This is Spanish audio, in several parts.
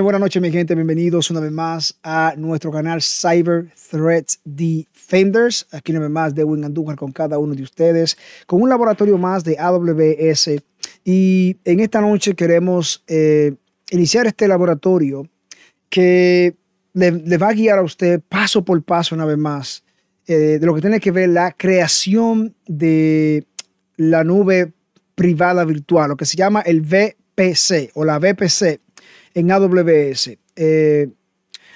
buenas noches, mi gente. Bienvenidos una vez más a nuestro canal Cyber Threat Defenders. Aquí una vez más de Wing Andújar con cada uno de ustedes, con un laboratorio más de AWS. Y en esta noche queremos eh, iniciar este laboratorio que le, va a guiar a usted paso por paso una vez más eh, de lo que tiene que ver la creación de la nube privada virtual, lo que se llama el VPC o la VPC en AWS. Eh,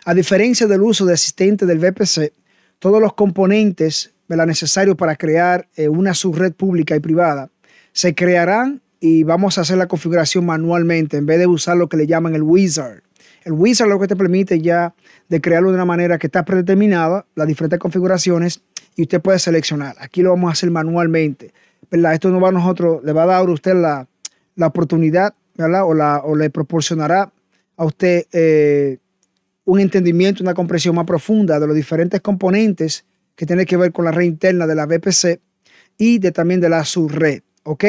a diferencia del uso de asistente del VPC, todos los componentes necesarios para crear eh, una subred pública y privada se crearán y vamos a hacer la configuración manualmente en vez de usar lo que le llaman el wizard. El wizard lo que te permite ya de crearlo de una manera que está predeterminada, las diferentes configuraciones, y usted puede seleccionar. Aquí lo vamos a hacer manualmente. Esto no va a nosotros, le va a dar a usted la, la oportunidad, o le proporcionará a usted eh, un entendimiento, una comprensión más profunda de los diferentes componentes que tienen que ver con la red interna de la VPC y de, también de la subred. ¿Ok?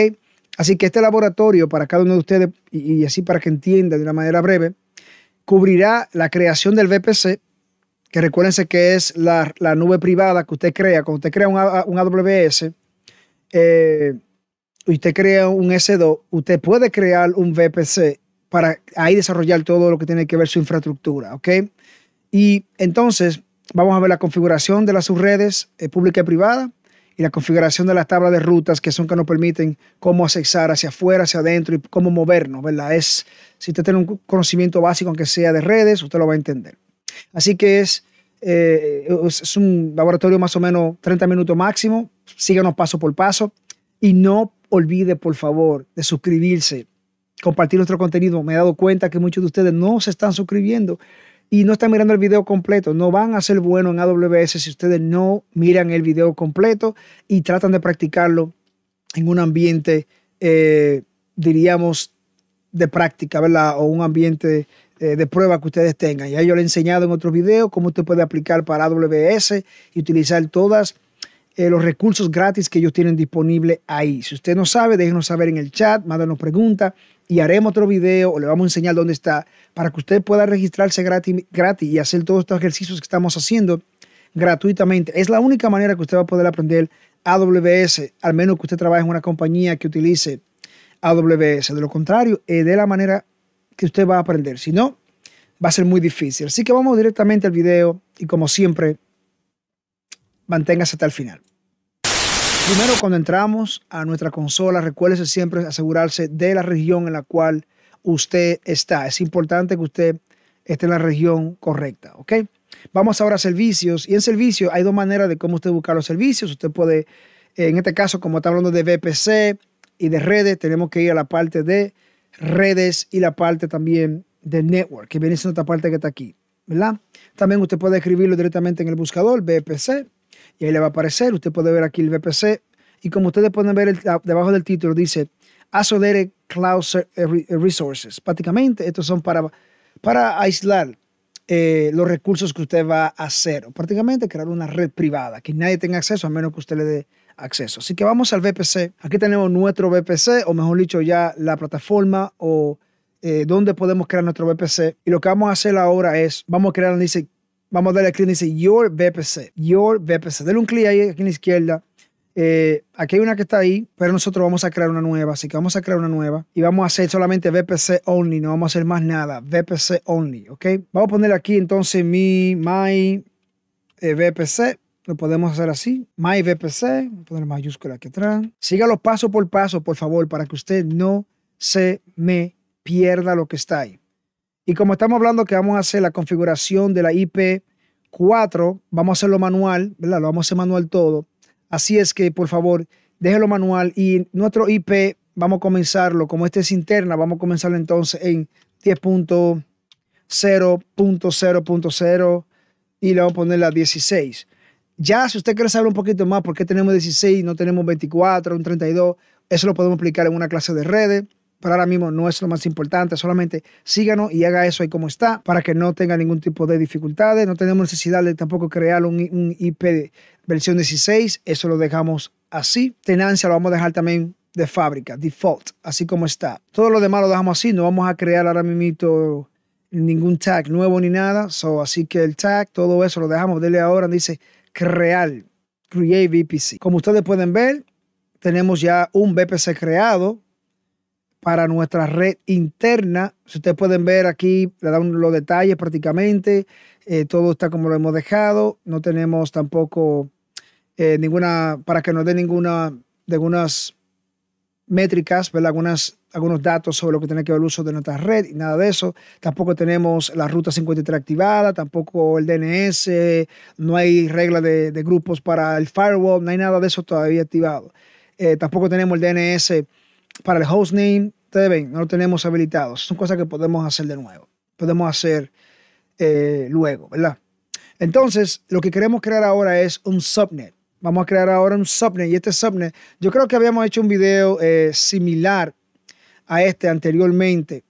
Así que este laboratorio para cada uno de ustedes, y, así para que entienda de una manera breve, cubrirá la creación del VPC, que recuérdense que es la, nube privada que usted crea. Cuando usted crea un, AWS, eh, usted crea un S2, usted puede crear un VPC para ahí desarrollar todo lo que tiene que ver su infraestructura, ¿ok? Y entonces vamos a ver la configuración de las subredes eh, pública y privada y la configuración de las tablas de rutas que son que nos permiten cómo accesar hacia afuera, hacia adentro y cómo movernos, ¿verdad? Es, si usted tiene un conocimiento básico, aunque sea de redes, usted lo va a entender. Así que es, eh, es un laboratorio más o menos 30 minutos máximo, síganos paso por paso y no olvide, por favor, de suscribirse compartir nuestro contenido. Me he dado cuenta que muchos de ustedes no se están suscribiendo y no están mirando el video completo. No van a ser buenos en AWS si ustedes no miran el video completo y tratan de practicarlo en un ambiente, eh, diríamos, de práctica, ¿verdad? O un ambiente eh, de prueba que ustedes tengan. Ya yo le he enseñado en otros videos cómo usted puede aplicar para AWS y utilizar todas eh, los recursos gratis que ellos tienen disponible ahí. Si usted no sabe, déjenos saber en el chat, mándanos preguntas y haremos otro video o le vamos a enseñar dónde está para que usted pueda registrarse gratis, gratis y hacer todos estos ejercicios que estamos haciendo gratuitamente. Es la única manera que usted va a poder aprender AWS, al menos que usted trabaje en una compañía que utilice AWS. De lo contrario, es eh, de la manera que usted va a aprender. Si no, va a ser muy difícil. Así que vamos directamente al video y como siempre, manténgase hasta el final. Primero, cuando entramos a nuestra consola, recuérdese siempre asegurarse de la región en la cual usted está. Es importante que usted esté en la región correcta, ¿ok? Vamos ahora a servicios. Y en servicios hay dos maneras de cómo usted buscar los servicios. Usted puede, eh, en este caso, como está hablando de VPC y de redes, tenemos que ir a la parte de redes y la parte también de network, que viene siendo esta parte que está aquí, ¿verdad? También usted puede escribirlo directamente en el buscador, VPC, y ahí le va a aparecer. Usted puede ver aquí el VPC y como ustedes pueden ver ah, debajo del título dice Asolere Cloud eh, eh, Resources. Prácticamente estos son para, para aislar eh, los recursos que usted va a hacer o prácticamente crear una red privada que nadie tenga acceso a menos que usted le dé acceso. Así que vamos al VPC. Aquí tenemos nuestro VPC o mejor dicho ya la plataforma o dónde donde podemos crear nuestro VPC. Y lo que vamos a hacer ahora es, vamos a crear, dice, Vamos a darle clic y dice Your VPC. Your VPC. Denle un clic ahí aquí en la izquierda. Eh, aquí hay una que está ahí, pero nosotros vamos a crear una nueva. Así que vamos a crear una nueva y vamos a hacer solamente VPC only. No vamos a hacer más nada. VPC only. ¿Ok? Vamos a poner aquí entonces mi my eh, VPC. Lo podemos hacer así. My VPC. Voy a poner mayúscula aquí atrás. Sígalo paso por paso, por favor, para que usted no se me pierda lo que está ahí. Y como estamos hablando que vamos a hacer la configuración de la IP4, vamos a hacerlo manual, ¿verdad? Lo vamos a hacer manual todo. Así es que, por favor, déjelo manual y nuestro IP vamos a comenzarlo, como este es interna, vamos a comenzarlo entonces en 10.0.0.0 y le vamos a poner la 16. Ya, si usted quiere saber un poquito más por qué tenemos 16 no tenemos 24, un 32, eso lo podemos explicar en una clase de redes pero ahora mismo no es lo más importante. Solamente síganos y haga eso ahí como está para que no tenga ningún tipo de dificultades. No tenemos necesidad de tampoco crear un, IP versión 16. Eso lo dejamos así. Tenancia lo vamos a dejar también de fábrica, default, así como está. Todo lo demás lo dejamos así. No vamos a crear ahora mismo ningún tag nuevo ni nada. así que el tag, todo eso lo dejamos. Dele ahora, dice crear, create VPC. Como ustedes pueden ver, tenemos ya un VPC creado para nuestra red interna. Si ustedes pueden ver aquí, le dan los detalles prácticamente. Eh, todo está como lo hemos dejado. No tenemos tampoco eh, ninguna, para que nos dé ninguna de algunas métricas, ¿verdad? Algunas, algunos datos sobre lo que tiene que ver el uso de nuestra red y nada de eso. Tampoco tenemos la ruta 53 activada, tampoco el DNS, no hay regla de, grupos para el firewall, no hay nada de eso todavía activado. Eh, tampoco tenemos el DNS para el hostname, ustedes ven, no lo tenemos habilitado. Son cosas que podemos hacer de nuevo. Podemos hacer eh, luego, ¿verdad? Entonces, lo que queremos crear ahora es un subnet. Vamos a crear ahora un subnet. Y este subnet, yo creo que habíamos hecho un video eh, similar a este anteriormente,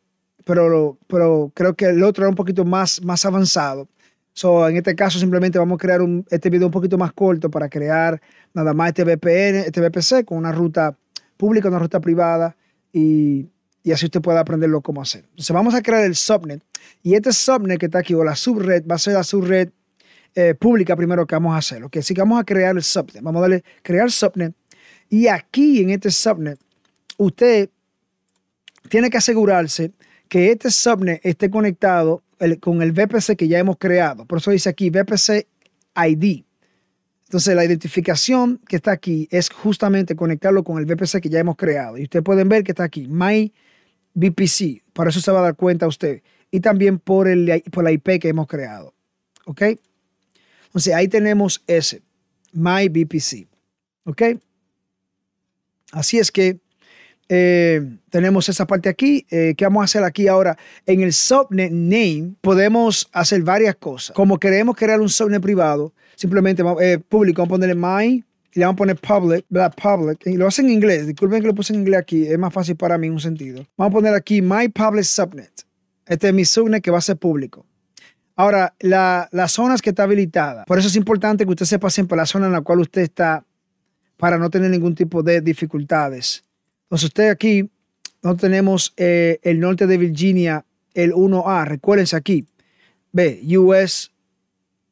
pero, pero creo que el otro era un poquito más, más avanzado. So, en este caso, simplemente vamos a crear este video un poquito más corto para crear nada más este VPN, este VPC con una ruta pública, una ruta privada y, así usted pueda aprenderlo cómo hacer. Entonces vamos a crear el subnet y este subnet que está aquí o la subred va a ser la subred eh, pública primero que vamos a hacer. ¿ok? Así que vamos a crear el subnet. Vamos a darle crear subnet y aquí en este subnet usted tiene que asegurarse que este subnet esté conectado con el VPC que ya hemos creado. Por eso dice aquí VPC ID. Entonces, la identificación que está aquí es justamente conectarlo con el VPC que ya hemos creado. Y ustedes pueden ver que está aquí, My VPC. Para eso se va a dar cuenta usted. Y también por, el, por la IP que hemos creado. ¿Ok? Entonces, ahí tenemos ese, My VPC. ¿Ok? Así es que eh, tenemos esa parte aquí. Eh, ¿Qué vamos a hacer aquí ahora? En el subnet name podemos hacer varias cosas. Como queremos crear un subnet privado, Simplemente eh, público, vamos a ponerle my y le vamos a poner public, Black Public. Y lo hacen en inglés. Disculpen que lo puse en inglés aquí. Es más fácil para mí en un sentido. Vamos a poner aquí my public subnet. Este es mi subnet que va a ser público. Ahora, la, las zonas que está habilitada. Por eso es importante que usted sepa siempre la zona en la cual usted está para no tener ningún tipo de dificultades. Entonces, usted aquí, no tenemos eh, el norte de Virginia, el 1A. Recuérdense aquí. B, US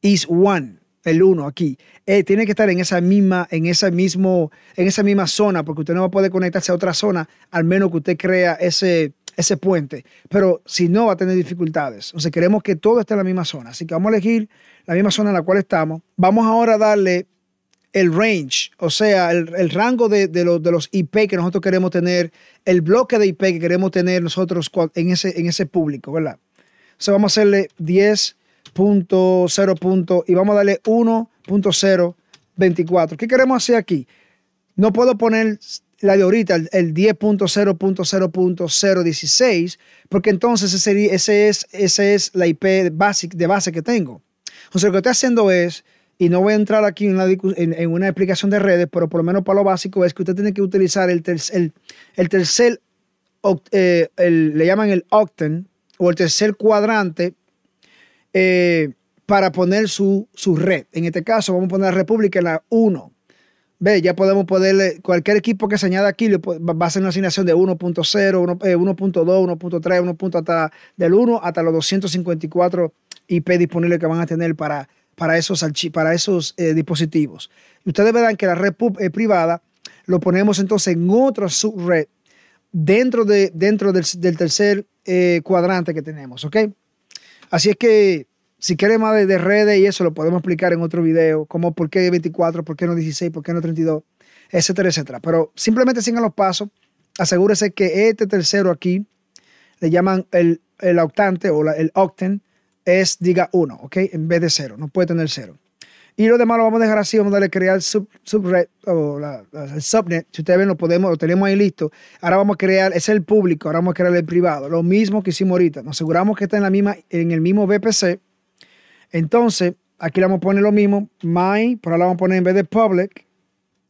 East 1 el 1 aquí. Eh, tiene que estar en esa, misma, en, mismo, en esa misma zona, porque usted no va a poder conectarse a otra zona, al menos que usted crea ese, ese puente. Pero si no, va a tener dificultades. Entonces queremos que todo esté en la misma zona. Así que vamos a elegir la misma zona en la cual estamos. Vamos ahora a darle el range, o sea, el, rango de, de, los IP que nosotros queremos tener, el bloque de IP que queremos tener nosotros en ese, en ese público, ¿verdad? O vamos a hacerle 10 2.0 punto y vamos a darle 1.024. ¿Qué queremos hacer aquí? No puedo poner la de ahorita, el, 10.0.0.016, porque entonces ese, ese, es, ese es la IP de base, de base que tengo. Entonces, lo que estoy haciendo es, y no voy a entrar aquí en una, explicación de redes, pero por lo menos para lo básico es que usted tiene que utilizar el, el, tercer, eh, le llaman el octen, o el tercer cuadrante eh, para poner su, su, red. En este caso, vamos a poner la República en la 1. Ve, ya podemos ponerle, eh, cualquier equipo que se añada aquí va a ser una asignación de 1.0, 1.2, 1.3, 1. hasta del 1 hasta los 254 IP disponibles que van a tener para, para esos, para esos eh, dispositivos. ustedes verán que la red privada lo ponemos entonces en otra subred dentro, de, dentro del, tercer cuadrante que tenemos, ¿ok? Así es que si quieres más de, redes y eso, lo podemos explicar en otro video, como por qué 24, por qué no 16, por qué no 32, etcétera, etcétera. Pero simplemente sigan los pasos. Asegúrese que este tercero aquí, le llaman el, octante o el octen, es diga 1, ¿ok? En vez de 0, no puede tener 0. Y lo demás lo vamos a dejar así, vamos a darle crear sub, subred o el subnet. Si ustedes ven, lo podemos, lo tenemos ahí listo. Ahora vamos a crear, es el público, ahora vamos a crear el privado. Lo mismo que hicimos ahorita. Nos aseguramos que está en la misma, en el mismo VPC. Entonces, aquí le vamos a poner lo mismo, my, por ahora vamos a poner en vez de public,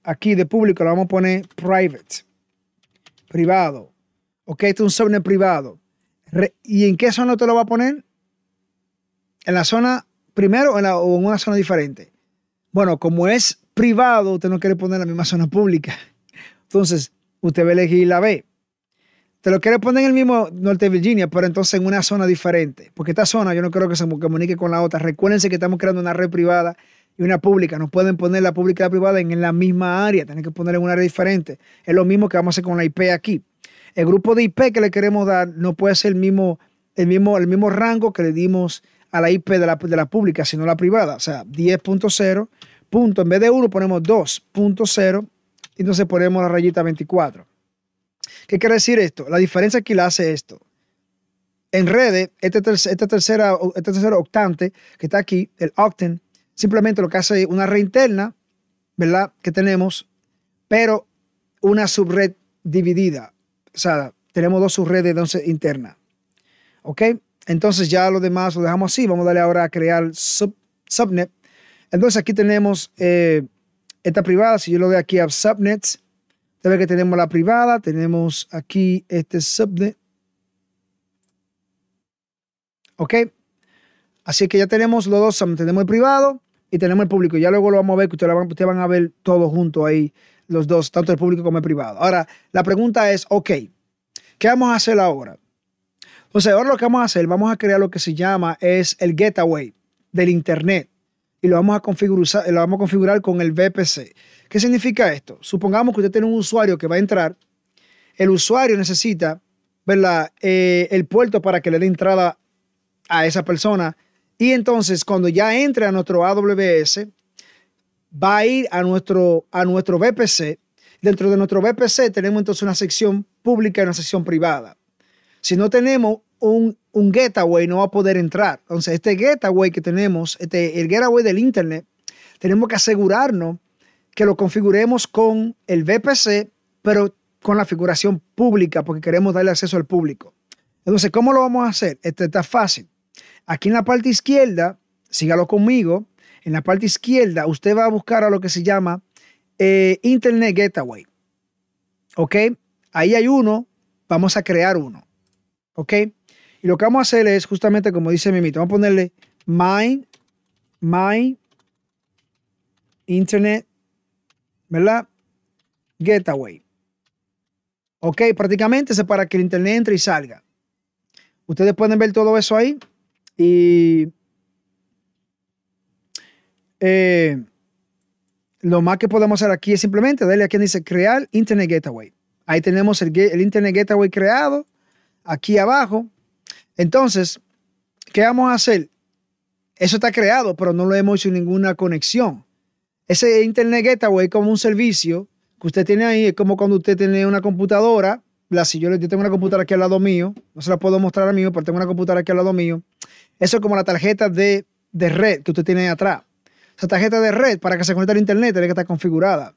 aquí de público le vamos a poner private, privado. Ok, esto es un subnet privado. ¿Y en qué zona te lo va a poner? En la zona primero o en una zona diferente. Bueno, como es privado, usted no quiere poner la misma zona pública. Entonces, usted va a elegir la B. Te lo quiere poner en el mismo norte de Virginia, pero entonces en una zona diferente. Porque esta zona yo no creo que se comunique con la otra. Recuérdense que estamos creando una red privada y una pública. No pueden poner la pública y la privada en la misma área. Tienen que ponerla en un área diferente. Es lo mismo que vamos a hacer con la IP aquí. El grupo de IP que le queremos dar no puede ser el mismo, el mismo, el mismo rango que le dimos a la IP de la, de la pública, sino la privada. O sea, 10.0, punto, en vez de 1 ponemos 2.0 y entonces ponemos la rayita 24. ¿Qué quiere decir esto? La diferencia aquí la hace esto. En redes, este, esta tercera, este tercer octante que está aquí, el octen, simplemente lo que hace es una red interna, ¿verdad? Que tenemos, pero una subred dividida. O sea, tenemos dos subredes entonces interna ¿Ok? Entonces ya lo demás lo dejamos así. Vamos a darle ahora a crear subnet. Entonces aquí tenemos eh, esta privada. Si yo lo doy aquí a subnets, ya ve que tenemos la privada. Tenemos aquí este subnet. ¿Ok? Así que ya tenemos los dos Tenemos el privado y tenemos el público. Ya luego lo vamos a ver, que ustedes van, a ver todo junto ahí, los dos, tanto el público como el privado. Ahora, la pregunta es, ok, ¿qué vamos a hacer ahora? Entonces, ahora lo que vamos a hacer, vamos a crear lo que se llama es el Getaway del Internet y lo vamos a configurar, lo vamos a configurar con el VPC. ¿Qué significa esto? Supongamos que usted tiene un usuario que va a entrar. El usuario necesita eh, el puerto para que le dé entrada a esa persona. Y entonces, cuando ya entre a nuestro AWS, va a ir a nuestro, a nuestro VPC. Dentro de nuestro VPC tenemos entonces una sección pública y una sección privada. Si no tenemos un, getaway no va a poder entrar. Entonces, este getaway que tenemos, este, el getaway del Internet, tenemos que asegurarnos que lo configuremos con el VPC, pero con la figuración pública, porque queremos darle acceso al público. Entonces, ¿cómo lo vamos a hacer? Esto está fácil. Aquí en la parte izquierda, sígalo conmigo, en la parte izquierda usted va a buscar a lo que se llama eh, Internet Getaway ¿Ok? Ahí hay uno, vamos a crear uno. ¿Ok? Y lo que vamos a hacer es justamente como dice Mimito, vamos a ponerle my, my internet, ¿verdad? Getaway. Ok, prácticamente es para que el internet entre y salga. Ustedes pueden ver todo eso ahí. Y eh, lo más que podemos hacer aquí es simplemente darle aquí dice crear Internet Getaway. Ahí tenemos el, Internet Getaway creado. Aquí abajo entonces, ¿qué vamos a hacer? Eso está creado, pero no lo hemos hecho ninguna conexión. Ese Internet Gateway es como un servicio que usted tiene ahí, es como cuando usted tiene una computadora. La, si yo, tengo una computadora aquí al lado mío, no se la puedo mostrar a mí, pero tengo una computadora aquí al lado mío. Eso es como la tarjeta de, red que usted tiene ahí atrás. Esa tarjeta de red para que se conecte al Internet tiene que estar configurada.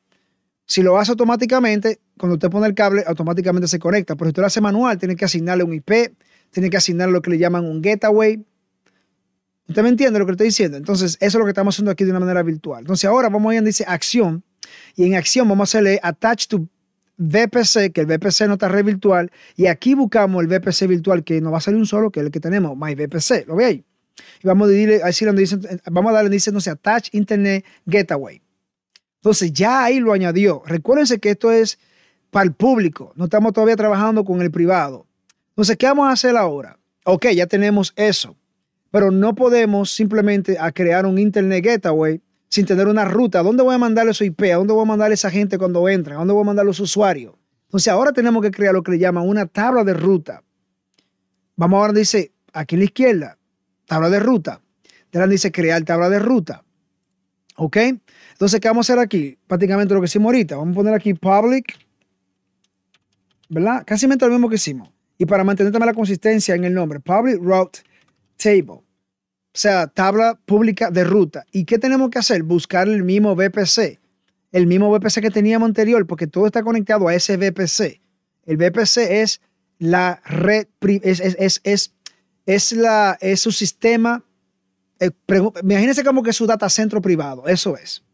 Si lo hace automáticamente, cuando usted pone el cable, automáticamente se conecta. Pero si usted lo hace manual, tiene que asignarle un IP, tiene que asignar lo que le llaman un getaway. ¿Usted me entiende lo que le estoy diciendo? Entonces, eso es lo que estamos haciendo aquí de una manera virtual. Entonces, ahora vamos a ir donde dice acción y en acción vamos a hacerle attach to VPC, que el VPC no está red virtual, y aquí buscamos el VPC virtual, que nos va a salir un solo, que es el que tenemos, my VPC, lo ve ahí. Y vamos a, decirle, donde dice, vamos a darle donde dice, no sé, attach internet getaway. Entonces ya ahí lo añadió. Recuérdense que esto es para el público, no estamos todavía trabajando con el privado. Entonces, ¿qué vamos a hacer ahora? Ok, ya tenemos eso, pero no podemos simplemente a crear un Internet Gateway sin tener una ruta. ¿Dónde voy a mandar su IP? ¿A dónde voy a mandar esa gente cuando entra? ¿A dónde voy a mandar los usuarios? Entonces, ahora tenemos que crear lo que le llaman una tabla de ruta. Vamos a ahora, dice, aquí en la izquierda, tabla de ruta. Delante dice crear tabla de ruta. ¿Ok? Entonces, ¿qué vamos a hacer aquí? Prácticamente lo que hicimos ahorita. Vamos a poner aquí public, ¿verdad? Casi lo mismo que hicimos. Y para mantener también la consistencia en el nombre, Public Route Table. O sea, tabla pública de ruta. ¿Y qué tenemos que hacer? Buscar el mismo VPC. El mismo VPC que teníamos anterior, porque todo está conectado a ese VPC. El VPC es la red, es, es, la, es su sistema. Eh, imagínense como que es su data centro privado. Eso es.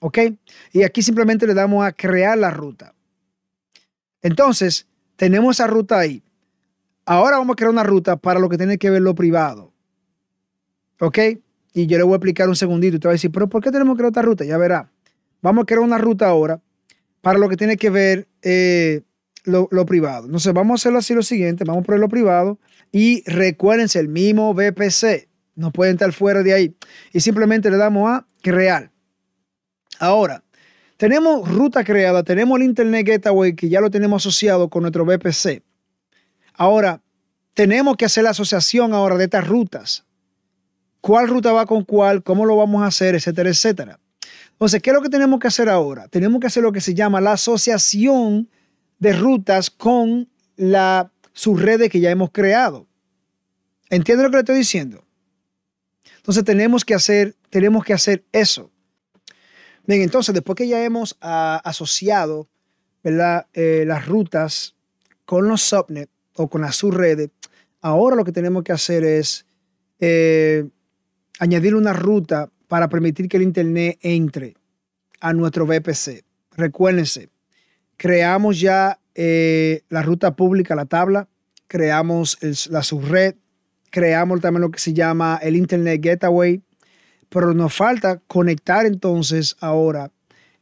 ¿Ok? Y aquí simplemente le damos a crear la ruta. Entonces, tenemos esa ruta ahí. Ahora vamos a crear una ruta para lo que tiene que ver lo privado. ¿Ok? Y yo le voy a explicar un segundito y te voy a decir, pero ¿por qué tenemos que crear otra ruta? Ya verá. Vamos a crear una ruta ahora para lo que tiene que ver eh, lo, lo, privado. Entonces vamos a hacerlo así lo siguiente, vamos a lo privado y recuérdense el mismo BPC. No pueden estar fuera de ahí. Y simplemente le damos a crear. Ahora, tenemos ruta creada, tenemos el Internet Gateway que ya lo tenemos asociado con nuestro VPC. Ahora, tenemos que hacer la asociación ahora de estas rutas. ¿Cuál ruta va con cuál? ¿Cómo lo vamos a hacer? Etcétera, etcétera. Entonces, ¿qué es lo que tenemos que hacer ahora? Tenemos que hacer lo que se llama la asociación de rutas con la, sus que ya hemos creado. ¿Entiende lo que le estoy diciendo? Entonces tenemos que hacer, tenemos que hacer eso. Bien, entonces, después que ya hemos ah, asociado eh, las rutas con los subnets o con las subredes, ahora lo que tenemos que hacer es eh, añadir una ruta para permitir que el Internet entre a nuestro VPC. Recuérdense, creamos ya eh, la ruta pública, la tabla, creamos la subred, creamos también lo que se llama el Internet Gateway, pero nos falta conectar entonces ahora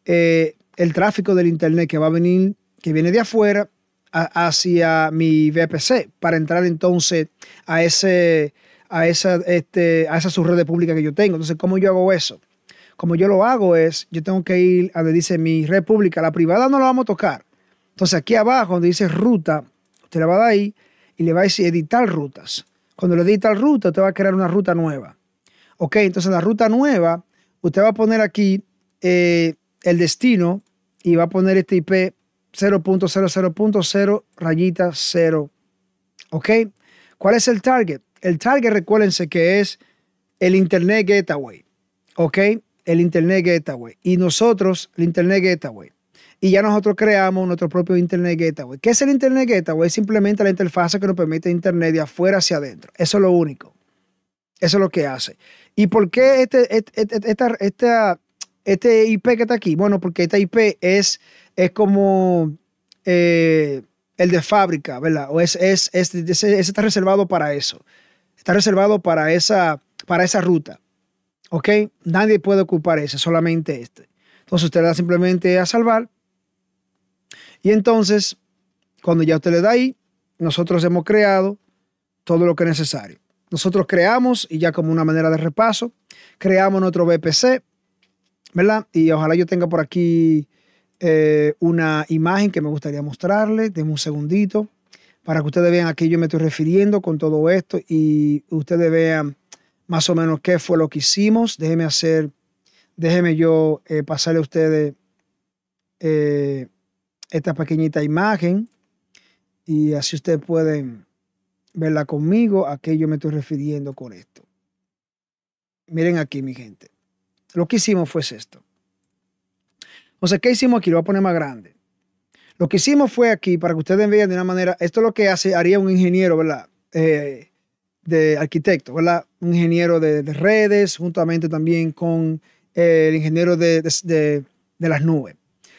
eh, el tráfico del Internet que va a venir, que viene de afuera hacia mi VPC para entrar entonces a, ese, a, esa, este, a pública que yo tengo. Entonces, ¿cómo yo hago eso? Como yo lo hago es, yo tengo que ir a donde dice mi red pública, la privada no la vamos a tocar. Entonces, aquí abajo donde dice ruta, usted la va a dar ahí y le va a decir editar rutas. Cuando le edita ruta, te va a crear una ruta nueva. Ok, entonces la ruta nueva, usted va a poner aquí eh, el destino y va a poner este IP 0.00.0 rayita 0. ¿Ok? ¿Cuál es el target? El target, recuérdense que es el Internet Gateway. ¿Ok? El Internet Gateway. Y nosotros, el Internet Gateway. Y ya nosotros creamos nuestro propio Internet Gateway. ¿Qué es el Internet Gateway? Es simplemente la interfaz que nos permite Internet de afuera hacia adentro. Eso es lo único. Eso es lo que hace. ¿Y por qué este, este, este, este, este IP que está aquí? Bueno, porque este IP es, es como eh, el de fábrica, ¿verdad? O es, es, está reservado para eso. Está reservado para esa, para esa ruta. ¿Ok? Nadie puede ocupar ese, solamente este. Entonces usted le da simplemente a salvar. Y entonces, cuando ya usted le da ahí, nosotros hemos creado todo lo que es necesario. Nosotros creamos, y ya como una manera de repaso, creamos nuestro BPC, ¿verdad? Y ojalá yo tenga por aquí eh, una imagen que me gustaría mostrarle. Denme un segundito para que ustedes vean a qué yo me estoy refiriendo con todo esto y ustedes vean más o menos qué fue lo que hicimos. Déjenme hacer, déjenme yo eh, pasarle a ustedes eh, esta pequeñita imagen y así ustedes pueden ¿verdad? Conmigo, ¿a qué yo me estoy refiriendo con esto? Miren aquí, mi gente. Lo que hicimos fue esto. O sea, ¿qué hicimos aquí? Lo voy a poner más grande. Lo que hicimos fue aquí, para que ustedes vean de una manera, esto es lo que hace, haría un ingeniero, ¿verdad? Eh, de arquitecto, ¿verdad? Un ingeniero de, redes, juntamente también con eh, el ingeniero de, las nubes.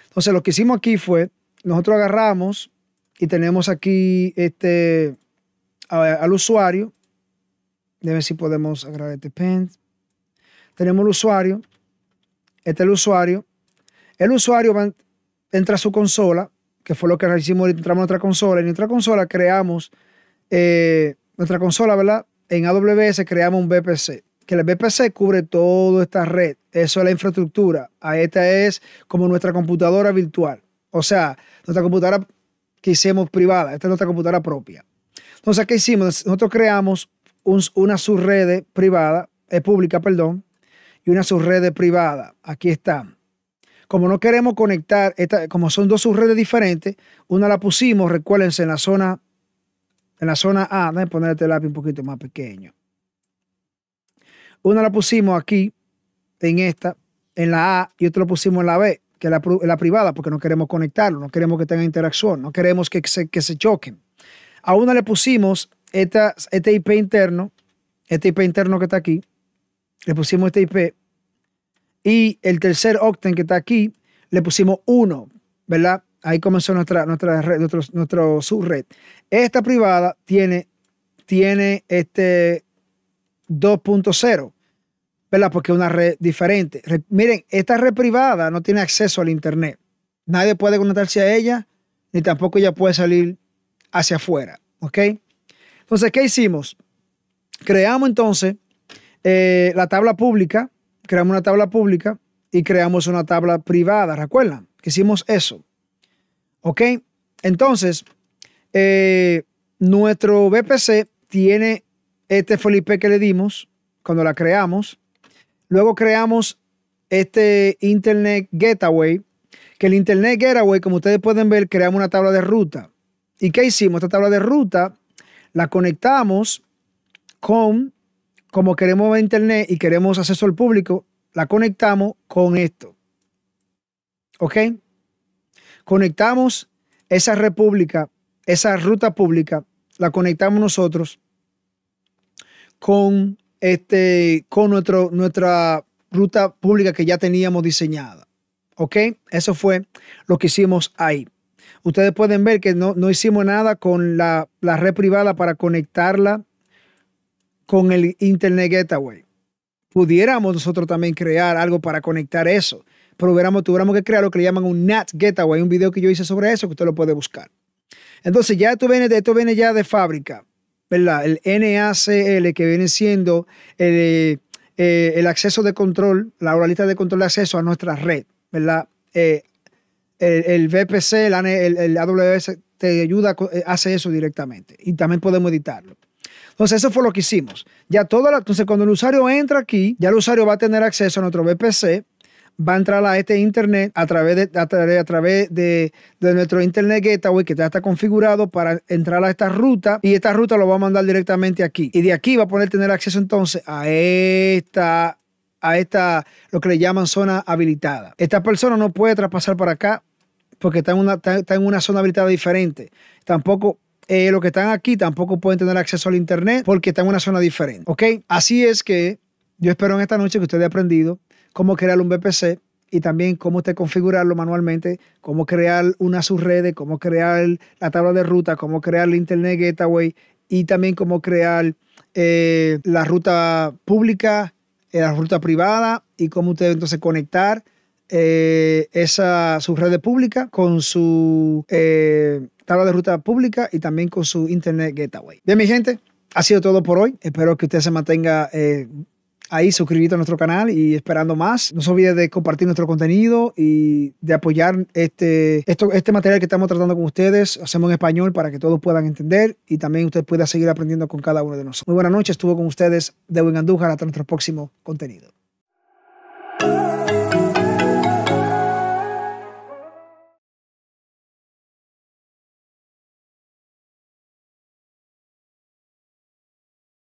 Entonces, lo que hicimos aquí fue, nosotros agarramos y tenemos aquí este, al usuario. Debe si podemos agregar este pen Tenemos el usuario. Este es el usuario. El usuario entra a su consola, que fue lo que hicimos Entramos a nuestra consola. En nuestra consola creamos eh, nuestra consola, ¿verdad? En AWS creamos un VPC que el VPC cubre toda esta red. Eso es la infraestructura. Esta es como nuestra computadora virtual. O sea, nuestra computadora que hicimos privada. Esta es nuestra computadora propia. Entonces, ¿qué hicimos? Nosotros creamos una subred privada, eh, pública, perdón, y una subred privada. Aquí está. Como no queremos conectar, como son dos subredes diferentes, una la pusimos, recuérdense, en la zona, en la zona A, déjenme poner este lápiz un poquito más pequeño. Una la pusimos aquí, en esta, en la A, y otra la pusimos en la B, que es la, privada, porque no queremos conectarlo, no queremos que tenga interacción, no queremos que que se choquen. A una le pusimos esta, este IP interno, este IP interno que está aquí, le pusimos este IP, y el tercer octen que está aquí, le pusimos uno, ¿verdad? Ahí comenzó nuestra, nuestra red, nuestro, subred. Esta privada tiene, tiene este 2.0, ¿verdad? Porque es una red diferente. miren, esta red privada no tiene acceso al Internet. Nadie puede conectarse a ella, ni tampoco ella puede salir hacia afuera, ¿ok? Entonces, ¿qué hicimos? Creamos entonces eh, la tabla pública, creamos una tabla pública y creamos una tabla privada, ¿recuerdan? Que hicimos eso, ¿ok? Entonces, eh, nuestro VPC tiene este Felipe que le dimos cuando la creamos. Luego creamos este Internet Gateway, que el Internet Gateway, como ustedes pueden ver, creamos una tabla de ruta. ¿Y qué hicimos? Esta tabla de ruta la conectamos con, como queremos ver internet y queremos acceso al público, la conectamos con esto. ¿Ok? Conectamos esa república, esa ruta pública, la conectamos nosotros con, este, con nuestro, nuestra ruta pública que ya teníamos diseñada. ¿Ok? Eso fue lo que hicimos ahí. Ustedes pueden ver que no, hicimos nada con la, red privada para conectarla con el Internet Gateway. Pudiéramos nosotros también crear algo para conectar eso, pero tuviéramos que crear lo que le llaman un NAT Gateway, un video que yo hice sobre eso que usted lo puede buscar. Entonces ya esto viene, ya de fábrica, ¿verdad? El NACL que viene siendo eh, el, acceso de control, la oralita de control de acceso a nuestra red, ¿verdad? Eh, el, VPC, el, AWS e, te ayuda, eh, hace eso directamente y también podemos editarlo. Entonces, eso fue lo que hicimos. Ya entonces, cuando el usuario entra aquí, ya el usuario va a tener acceso a nuestro VPC, va a entrar a este internet a través de, a través, de, de, nuestro internet gateway que ya está configurado para entrar a esta ruta y esta ruta lo va a mandar directamente aquí. Y de aquí va a poder tener acceso entonces a esta a esta, lo que le llaman zona habilitada. Esta persona no puede traspasar para acá porque están en una, zona habilitada diferente. Tampoco eh, los que están aquí tampoco pueden tener acceso al Internet porque están en una zona diferente. ¿Ok? Así es que yo espero en esta noche que ustedes haya aprendido cómo crear un VPC y también cómo usted configurarlo manualmente, cómo crear una subred, cómo crear la tabla de ruta, cómo crear el Internet Gateway y también cómo crear eh, la ruta pública, eh, la ruta privada y cómo usted entonces conectar eh, esa, su red pública con su eh, tabla de ruta pública y también con su Internet Gateway. Bien, mi gente, ha sido todo por hoy. Espero que usted se mantenga... Eh, ahí suscrito a nuestro canal y esperando más. No se olvide de compartir nuestro contenido y de apoyar este, esto, este material que estamos tratando con ustedes. Hacemos en español para que todos puedan entender y también usted pueda seguir aprendiendo con cada uno de nosotros. Muy buenas noches, estuvo con ustedes Dewin Andújar. Hasta nuestro próximo contenido.